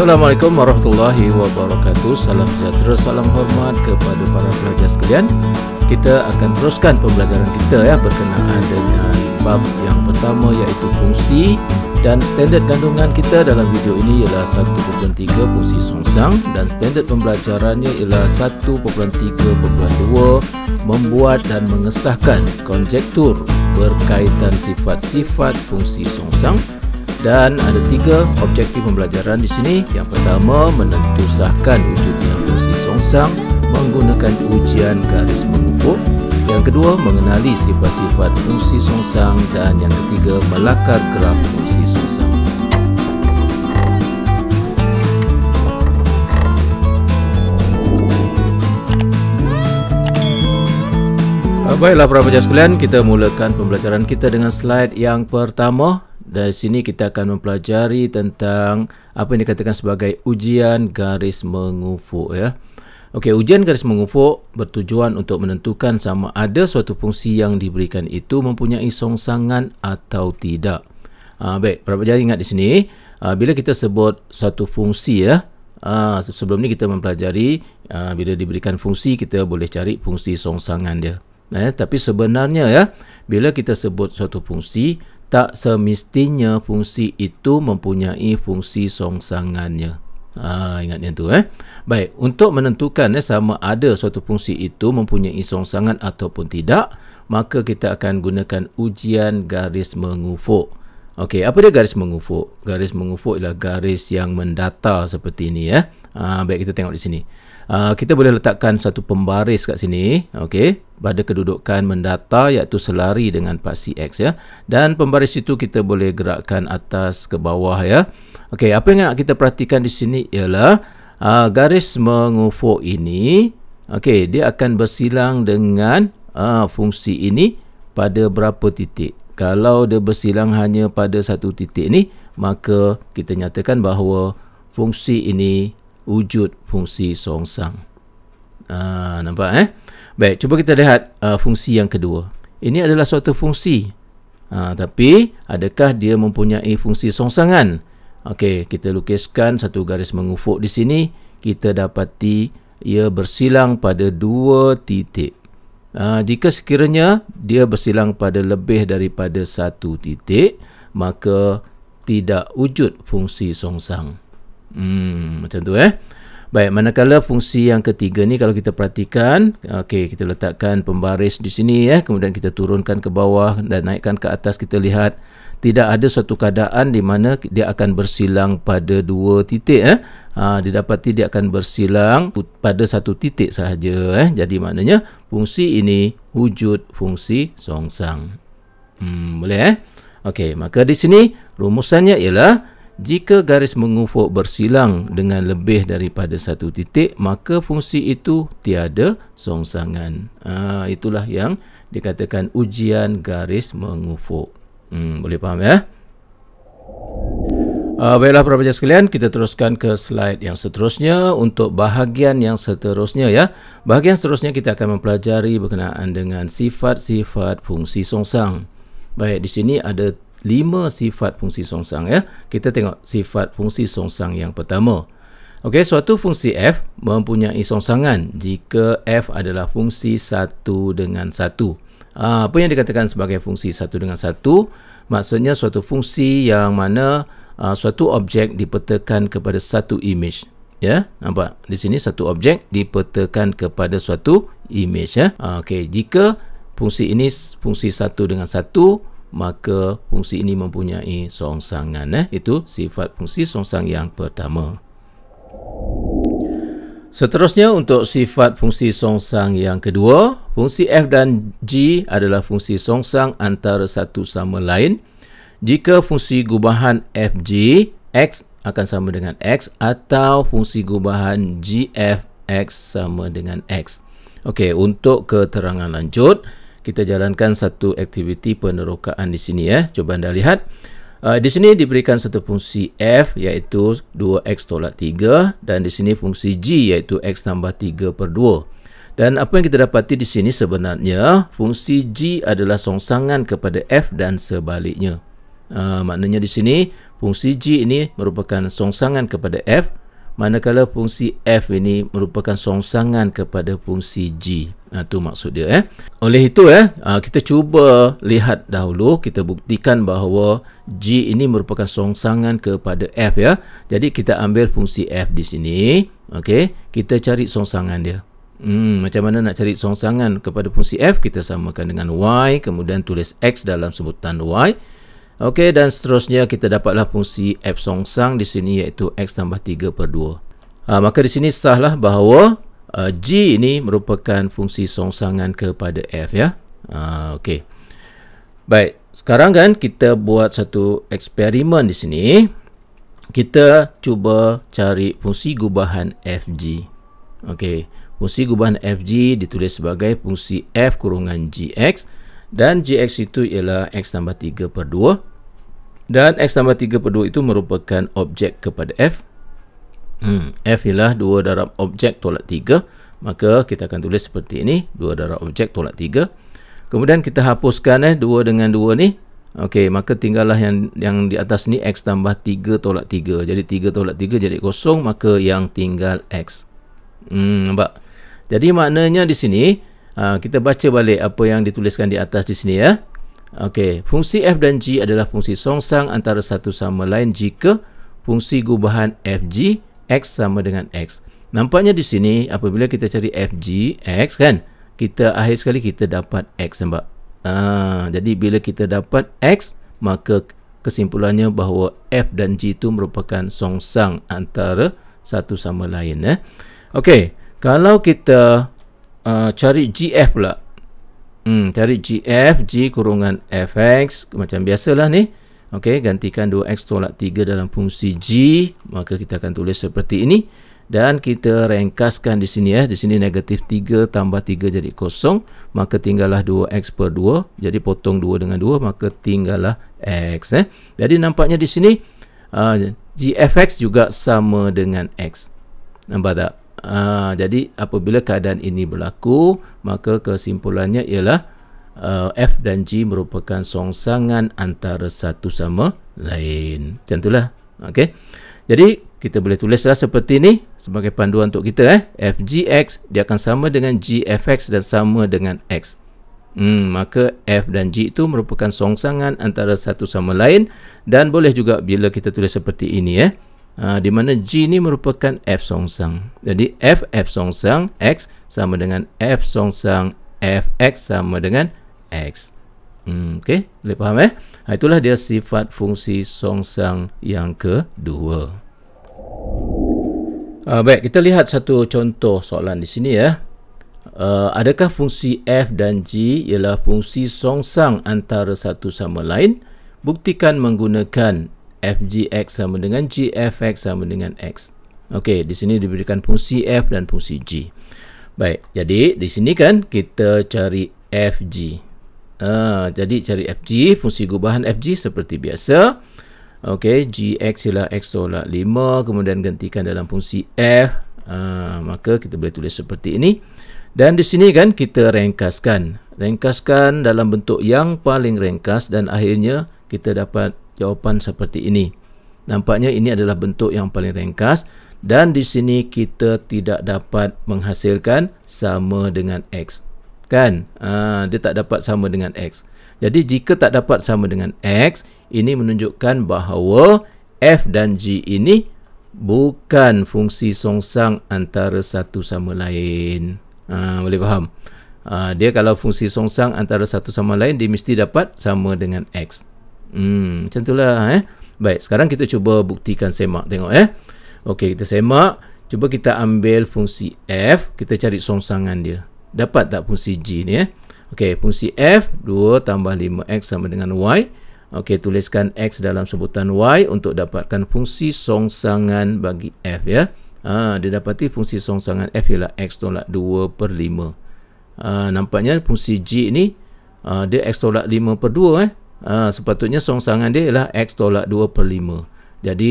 Assalamualaikum warahmatullahi wabarakatuh Salam sejahtera, salam hormat kepada para pelajar sekalian Kita akan teruskan pembelajaran kita ya Berkenaan dengan bab yang pertama iaitu fungsi Dan standard kandungan kita dalam video ini ialah 1.3 fungsi songsang Dan standard pembelajarannya ialah 1.3.2 Membuat dan mengesahkan konjektur berkaitan sifat-sifat fungsi songsang hmm dan ada tiga objektif pembelajaran di sini. Yang pertama, menentusahkan wujudnya fungsi songsang menggunakan ujian garis mengukur. Yang kedua, mengenali sifat-sifat fungsi songsang dan yang ketiga, melakar graf fungsi songsang. Ah, baiklah para pelajar sekalian, kita mulakan pembelajaran kita dengan slide yang pertama dari sini kita akan mempelajari tentang apa yang dikatakan sebagai ujian garis mengufuk ya. Okey, ujian garis mengufuk bertujuan untuk menentukan sama ada suatu fungsi yang diberikan itu mempunyai songsangan atau tidak. Ah baik, berapa jadi ingat di sini, aa, ha, bila kita sebut suatu fungsi ya, aa, ha, sebelum ni kita mempelajari aa, bila diberikan fungsi kita boleh cari fungsi songsangan dia. Eh, tapi sebenarnya ya, bila kita sebut suatu fungsi, tak semestinya fungsi itu mempunyai fungsi songsangannya. Ha, ingat yang tu eh. Baik, untuk menentukan eh, sama ada suatu fungsi itu mempunyai songsangan ataupun tidak, maka kita akan gunakan ujian garis mengufuk. Okey, apa dia garis mengufuk? Garis mengufuk ialah garis yang mendata seperti ini ya. Eh. Ha, baik kita tengok di sini. Ah, kita boleh letakkan satu pembaris kat sini okey pada kedudukan mendata iaitu selari dengan paksi X ya dan pembaris itu kita boleh gerakkan atas ke bawah ya okey apa yang nak kita perhatikan di sini ialah uh, garis mengufuk ini okey dia akan bersilang dengan uh, fungsi ini pada berapa titik kalau dia bersilang hanya pada satu titik ni maka kita nyatakan bahawa fungsi ini wujud fungsi songsang. Ah, nampak eh? Baik, cuba kita lihat uh, fungsi yang kedua. Ini adalah suatu fungsi. Ah, tapi adakah dia mempunyai fungsi songsangan? Okey, kita lukiskan satu garis mengufuk di sini. Kita dapati ia bersilang pada dua titik. Uh, jika sekiranya dia bersilang pada lebih daripada satu titik, maka tidak wujud fungsi songsang. Hmm, macam tu eh. Baik, manakala fungsi yang ketiga ni kalau kita perhatikan, okey, kita letakkan pembaris di sini ya, eh, kemudian kita turunkan ke bawah dan naikkan ke atas kita lihat tidak ada suatu keadaan di mana dia akan bersilang pada dua titik eh. Ha, didapati dia akan bersilang pada satu titik sahaja eh. Jadi maknanya fungsi ini wujud fungsi songsang. Hmm, boleh eh? Okey, maka di sini rumusannya ialah jika garis mengufuk bersilang dengan lebih daripada satu titik, maka fungsi itu tiada songsangan. Ha, itulah yang dikatakan ujian garis mengufuk. Hmm, boleh faham ya? Ha, baiklah, para pelajar sekalian, kita teruskan ke slide yang seterusnya untuk bahagian yang seterusnya. ya. Bahagian seterusnya kita akan mempelajari berkenaan dengan sifat-sifat fungsi songsang. Baik, di sini ada lima sifat fungsi songsang ya. Kita tengok sifat fungsi songsang yang pertama. Okey, suatu fungsi f mempunyai songsangan jika f adalah fungsi satu dengan satu. Ah, apa yang dikatakan sebagai fungsi satu dengan satu? Maksudnya suatu fungsi yang mana uh, suatu objek dipetakan kepada satu image. Ya, nampak di sini satu objek dipetakan kepada suatu image. Ya, ah, okey. Jika fungsi ini fungsi satu dengan satu, maka fungsi ini mempunyai songsangan eh itu sifat fungsi songsang yang pertama Seterusnya untuk sifat fungsi songsang yang kedua, fungsi F dan G adalah fungsi songsang antara satu sama lain. Jika fungsi gubahan FG X akan sama dengan X atau fungsi gubahan GF X sama dengan X. Okey, untuk keterangan lanjut, kita jalankan satu aktiviti penerokaan di sini ya. Cuba anda lihat. Uh, di sini diberikan satu fungsi F iaitu 2X tolak 3 dan di sini fungsi G iaitu X tambah 3 per 2. Dan apa yang kita dapati di sini sebenarnya fungsi G adalah songsangan kepada F dan sebaliknya. Uh, maknanya di sini fungsi G ini merupakan songsangan kepada F manakala fungsi F ini merupakan songsangan kepada fungsi G. Ha, itu maksud dia. Eh. Oleh itu, eh, ha, kita cuba lihat dahulu, kita buktikan bahawa G ini merupakan songsangan kepada F. ya. Jadi, kita ambil fungsi F di sini. Okay. Kita cari songsangan dia. Hmm, macam mana nak cari songsangan kepada fungsi F? Kita samakan dengan Y, kemudian tulis X dalam sebutan Y. Okey dan seterusnya kita dapatlah fungsi f song songsang di sini iaitu x tambah 3 per 2. Ha, ah, maka di sini sahlah bahawa uh, g ini merupakan fungsi songsangan kepada f ya. Ha, Okey. Baik. Sekarang kan kita buat satu eksperimen di sini. Kita cuba cari fungsi gubahan fg. Okey. Fungsi gubahan fg ditulis sebagai fungsi f kurungan gx. Dan gx itu ialah x tambah 3 per 2 dan x tambah 3 per 2 itu merupakan objek kepada f hmm, f ialah 2 darab objek tolak 3 maka kita akan tulis seperti ini 2 darab objek tolak 3 kemudian kita hapuskan eh 2 dengan 2 ni Okey. maka tinggallah yang yang di atas ni x tambah 3 tolak 3 jadi 3 tolak 3 jadi kosong maka yang tinggal x hmm, nampak jadi maknanya di sini ah, kita baca balik apa yang dituliskan di atas di sini ya. Okey, fungsi F dan G adalah fungsi songsang antara satu sama lain jika fungsi gubahan FG X sama dengan X. Nampaknya di sini apabila kita cari FG X kan, kita akhir sekali kita dapat X nampak. Ah, jadi bila kita dapat X, maka kesimpulannya bahawa F dan G itu merupakan songsang antara satu sama lain eh. Okey, kalau kita uh, cari GF pula Hmm, tarik GF, G kurungan FX. Macam biasalah ni. Okey, gantikan 2X tolak 3 dalam fungsi G. Maka kita akan tulis seperti ini. Dan kita ringkaskan di sini ya. Di sini negatif 3 tambah 3 jadi kosong. Maka tinggallah 2X per 2. Jadi potong 2 dengan 2. Maka tinggallah X. Eh. Jadi nampaknya di sini uh, GFX juga sama dengan X. Nampak tak? Ha, jadi apabila keadaan ini berlaku, maka kesimpulannya ialah uh, F dan G merupakan songsangan antara satu sama lain. Macam itulah. Okay. Jadi kita boleh tulislah seperti ini sebagai panduan untuk kita. Eh. x dia akan sama dengan x dan sama dengan X. Hmm, maka F dan G itu merupakan songsangan antara satu sama lain dan boleh juga bila kita tulis seperti ini eh uh, di mana G ini merupakan F song sang. Jadi F F song sang X sama dengan F song sang F X sama dengan X. Hmm, okay, boleh faham eh? Ah, itulah dia sifat fungsi song sang yang kedua. Uh, baik, kita lihat satu contoh soalan di sini ya. Uh, adakah fungsi F dan G ialah fungsi song sang antara satu sama lain? Buktikan menggunakan FGX sama dengan GFX sama dengan X. Okey, di sini diberikan fungsi F dan fungsi G. Baik, jadi di sini kan kita cari FG. Uh, ha, jadi cari FG, fungsi gubahan FG seperti biasa. Okey, GX ialah X tolak 5. Kemudian gantikan dalam fungsi F. Uh, maka kita boleh tulis seperti ini. Dan di sini kan kita ringkaskan. Ringkaskan dalam bentuk yang paling ringkas dan akhirnya kita dapat jawapan seperti ini. Nampaknya ini adalah bentuk yang paling ringkas dan di sini kita tidak dapat menghasilkan sama dengan X. Kan? Ha, dia tak dapat sama dengan X. Jadi jika tak dapat sama dengan X, ini menunjukkan bahawa F dan G ini bukan fungsi songsang antara satu sama lain. Ha, boleh faham? Ha, dia kalau fungsi songsang antara satu sama lain, dia mesti dapat sama dengan X. Hmm, macam itulah eh. Baik, sekarang kita cuba buktikan semak. Tengok eh. Okey, kita semak. Cuba kita ambil fungsi F. Kita cari songsangan dia. Dapat tak fungsi G ni eh? Okey, fungsi F. 2 tambah 5X sama dengan Y. Okey, tuliskan X dalam sebutan Y untuk dapatkan fungsi songsangan bagi F ya. Ha, dia dapati fungsi songsangan F ialah X tolak 2 per 5. Ha, nampaknya fungsi G ni ha, dia X tolak 5 per 2 eh ha, sepatutnya songsangan dia ialah X tolak 2 per 5. Jadi,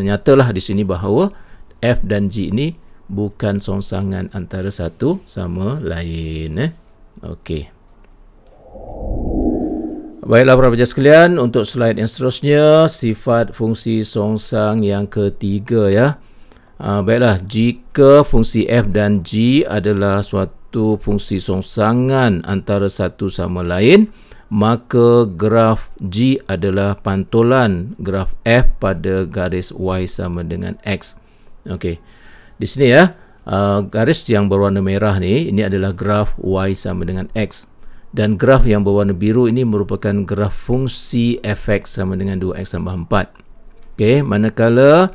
nyatalah di sini bahawa F dan G ini bukan songsangan antara satu sama lain. Eh? Okey. Baiklah, para pelajar sekalian. Untuk slide yang seterusnya, sifat fungsi songsang yang ketiga. ya. Ha, baiklah, jika fungsi F dan G adalah suatu fungsi songsangan antara satu sama lain, maka graf G adalah pantulan graf F pada garis Y sama dengan X. Okey. Di sini ya, uh, garis yang berwarna merah ni ini adalah graf Y sama dengan X dan graf yang berwarna biru ini merupakan graf fungsi fx sama dengan 2x tambah 4. Okey, manakala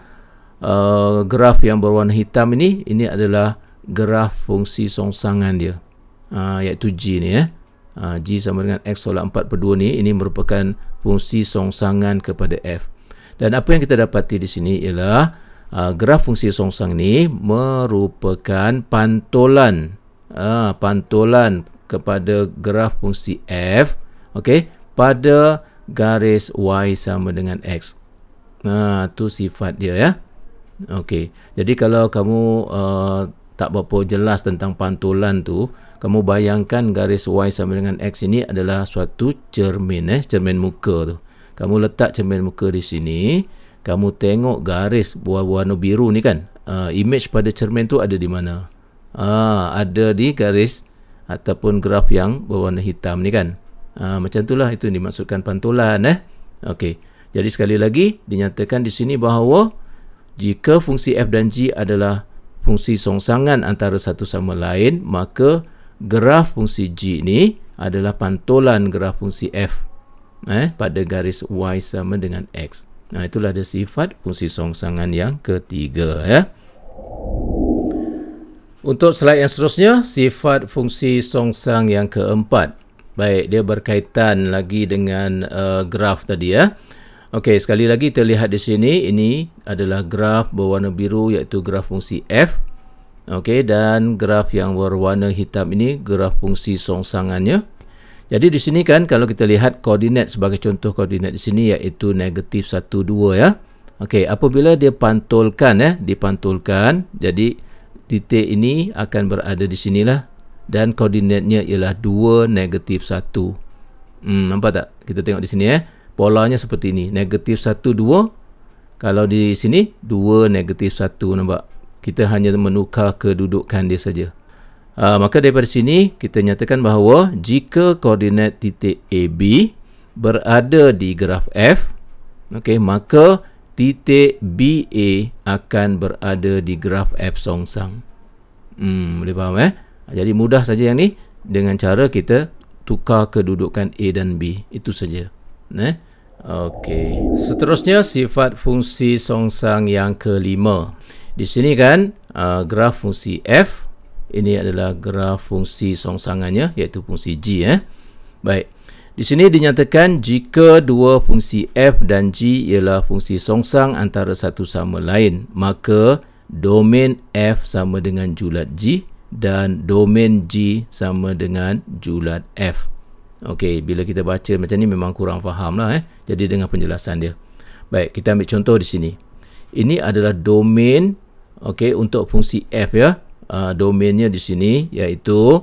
uh, graf yang berwarna hitam ini ini adalah graf fungsi songsangan dia. Uh, iaitu G ni ya. Eh. Ah, G sama dengan X tolak 4 per 2 ni ini merupakan fungsi songsangan kepada F. Dan apa yang kita dapati di sini ialah uh, graf fungsi songsang ni merupakan pantulan uh, ah, pantulan kepada graf fungsi F okay, pada garis Y sama dengan X. Nah, tu sifat dia ya. Okey. Jadi kalau kamu uh, tak berapa jelas tentang pantulan tu, kamu bayangkan garis Y sama dengan X ini adalah suatu cermin eh cermin muka tu kamu letak cermin muka di sini kamu tengok garis warna biru ni kan uh, image pada cermin tu ada di mana uh, ada di garis ataupun graf yang berwarna hitam ni kan uh, macam itulah itu dimaksudkan pantulan eh okey jadi sekali lagi dinyatakan di sini bahawa jika fungsi f dan g adalah fungsi songsangan antara satu sama lain maka graf fungsi G ni adalah pantulan graf fungsi F eh, pada garis Y sama dengan X. Nah, itulah ada sifat fungsi songsangan yang ketiga. Ya. Untuk slide yang seterusnya, sifat fungsi songsang yang keempat. Baik, dia berkaitan lagi dengan uh, eh, graf tadi ya. Okey, sekali lagi kita lihat di sini. Ini adalah graf berwarna biru iaitu graf fungsi F. Okey dan graf yang berwarna hitam ini graf fungsi songsangannya. Jadi di sini kan kalau kita lihat koordinat sebagai contoh koordinat di sini iaitu negatif 1, 2 ya. Okey apabila dia pantulkan ya, dipantulkan jadi titik ini akan berada di sinilah dan koordinatnya ialah 2, negatif 1. Hmm, nampak tak? Kita tengok di sini ya. Polanya seperti ini, negatif 1, 2. Kalau di sini, 2, negatif 1 nampak? kita hanya menukar kedudukan dia saja. Uh, maka daripada sini kita nyatakan bahawa jika koordinat titik AB berada di graf F, okey maka titik BA akan berada di graf F songsang. Hmm, boleh faham eh? Jadi mudah saja yang ni dengan cara kita tukar kedudukan A dan B. Itu saja. Eh? Okey. Seterusnya sifat fungsi songsang yang kelima. Di sini kan uh, graf fungsi f ini adalah graf fungsi songsangannya iaitu fungsi g eh. Baik. Di sini dinyatakan jika dua fungsi f dan g ialah fungsi songsang antara satu sama lain, maka domain f sama dengan julat g dan domain g sama dengan julat f. Okey, bila kita baca macam ni memang kurang fahamlah eh. Jadi dengan penjelasan dia. Baik, kita ambil contoh di sini ini adalah domain okey untuk fungsi f ya uh, domainnya di sini iaitu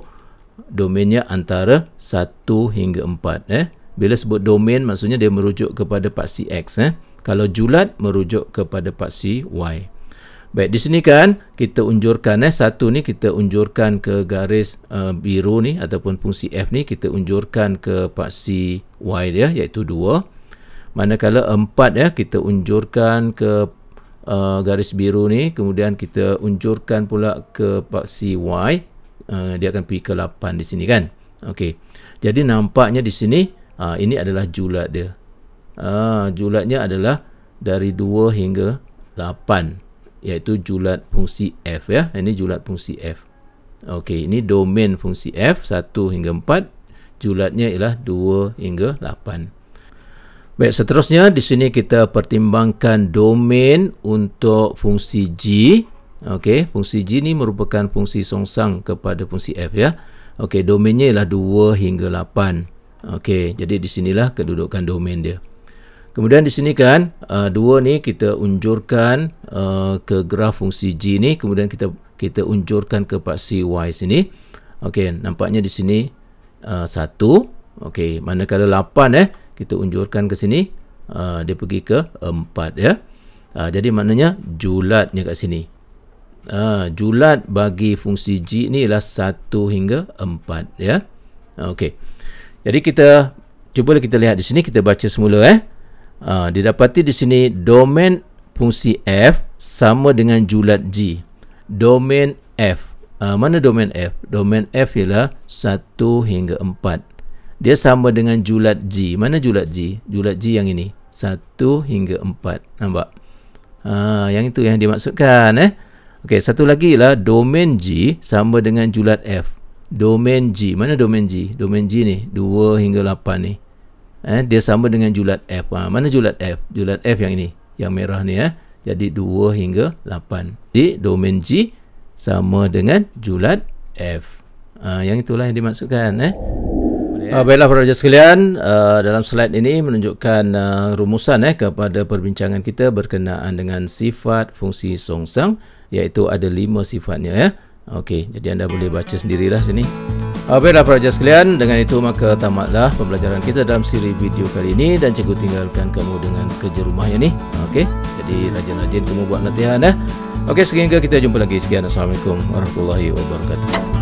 domainnya antara 1 hingga 4 eh bila sebut domain maksudnya dia merujuk kepada paksi x eh kalau julat merujuk kepada paksi y baik di sini kan kita unjurkan eh satu ni kita unjurkan ke garis uh, biru ni ataupun fungsi f ni kita unjurkan ke paksi y dia iaitu 2 manakala 4 ya kita unjurkan ke uh, garis biru ni kemudian kita unjurkan pula ke paksi y uh, dia akan pergi ke 8 di sini kan okey jadi nampaknya di sini uh, ini adalah julat dia uh, julatnya adalah dari 2 hingga 8 iaitu julat fungsi f ya ini julat fungsi f okey ini domain fungsi f 1 hingga 4 julatnya ialah 2 hingga 8 Baik, seterusnya di sini kita pertimbangkan domain untuk fungsi G. Okey, fungsi G ni merupakan fungsi songsang kepada fungsi F ya. Okey, domainnya ialah 2 hingga 8. Okey, jadi di sinilah kedudukan domain dia. Kemudian di sini kan, 2 uh, ni kita unjurkan uh, ke graf fungsi G ni, kemudian kita kita unjurkan ke paksi Y sini. Okey, nampaknya di sini uh, 1. Okey, manakala 8 eh kita unjurkan ke sini uh, dia pergi ke 4 ya uh, jadi maknanya julatnya kat sini uh, julat bagi fungsi G ni ialah 1 hingga 4 ya okey jadi kita cuba kita lihat di sini kita baca semula eh uh, didapati di sini domain fungsi F sama dengan julat G domain F uh, mana domain F domain F ialah 1 hingga 4 dia sama dengan julat G. Mana julat G? Julat G yang ini. 1 hingga 4. Nampak? Ha, yang itu yang dimaksudkan. Eh? Okey, satu lagi lah. Domain G sama dengan julat F. Domain G. Mana domain G? Domain G ni. 2 hingga 8 ni. Eh? Dia sama dengan julat F. Ha, mana julat F? Julat F yang ini. Yang merah ni. Eh? Jadi 2 hingga 8. Jadi domain G sama dengan julat F. Ha, yang itulah yang dimaksudkan. Eh? Yeah. Uh, ya. baiklah para sekalian, uh, dalam slide ini menunjukkan uh, rumusan eh kepada perbincangan kita berkenaan dengan sifat fungsi songsang iaitu ada lima sifatnya ya. Okey, jadi anda boleh baca sendirilah sini. Uh, baiklah para sekalian, dengan itu maka tamatlah pembelajaran kita dalam siri video kali ini dan cikgu tinggalkan kamu dengan kerja rumah ini. Okey. Jadi rajin-rajin kamu buat latihan eh. Okey, sehingga kita jumpa lagi sekian. Assalamualaikum warahmatullahi wabarakatuh.